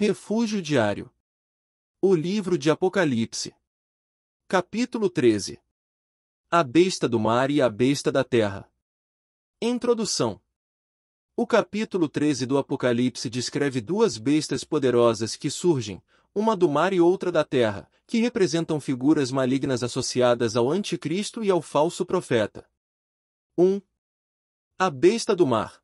Refúgio diário. O livro de Apocalipse. Capítulo 13. A besta do mar e a besta da terra. Introdução. O capítulo 13 do Apocalipse descreve duas bestas poderosas que surgem, uma do mar e outra da terra, que representam figuras malignas associadas ao anticristo e ao falso profeta. 1. Um, a besta do mar.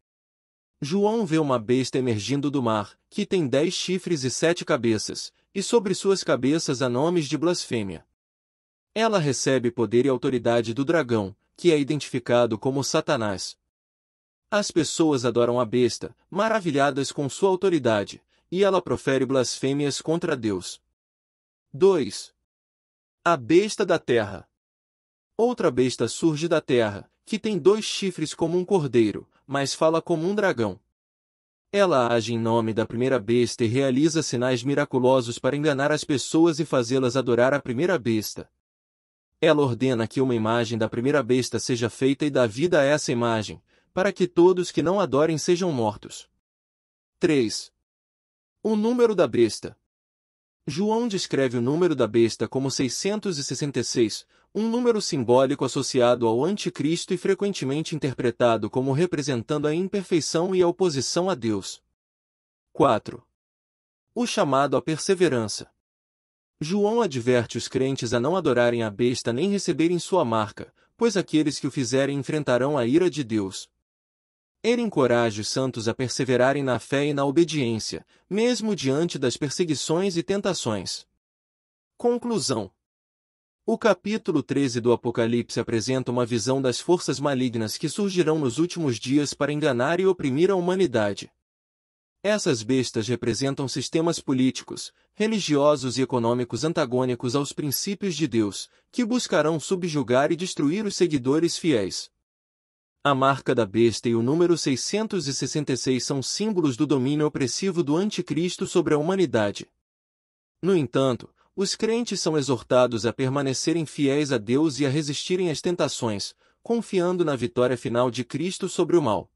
João vê uma besta emergindo do mar, que tem dez chifres e sete cabeças, e sobre suas cabeças há nomes de blasfêmia. Ela recebe poder e autoridade do dragão, que é identificado como Satanás. As pessoas adoram a besta, maravilhadas com sua autoridade, e ela profere blasfêmias contra Deus. 2. A besta da terra. Outra besta surge da terra, que tem dois chifres como um cordeiro, mas fala como um dragão. Ela age em nome da primeira besta e realiza sinais miraculosos para enganar as pessoas e fazê-las adorar a primeira besta. Ela ordena que uma imagem da primeira besta seja feita e dá vida a essa imagem, para que todos que não adorem sejam mortos. 3. O número da besta, João descreve o número da besta como 666, um número simbólico associado ao anticristo e frequentemente interpretado como representando a imperfeição e a oposição a Deus. 4. O chamado à perseverança. João adverte os crentes a não adorarem a besta nem receberem sua marca, pois aqueles que o fizerem enfrentarão a ira de Deus. Ele encoraja os santos a perseverarem na fé e na obediência, mesmo diante das perseguições e tentações. Conclusão o capítulo 13 do Apocalipse apresenta uma visão das forças malignas que surgirão nos últimos dias para enganar e oprimir a humanidade. Essas bestas representam sistemas políticos, religiosos e econômicos antagônicos aos princípios de Deus, que buscarão subjugar e destruir os seguidores fiéis a marca da besta e o número 666 são símbolos do domínio opressivo do anticristo sobre a humanidade. No entanto, os crentes são exortados a permanecerem fiéis a Deus e a resistirem às tentações, confiando na vitória final de Cristo sobre o mal.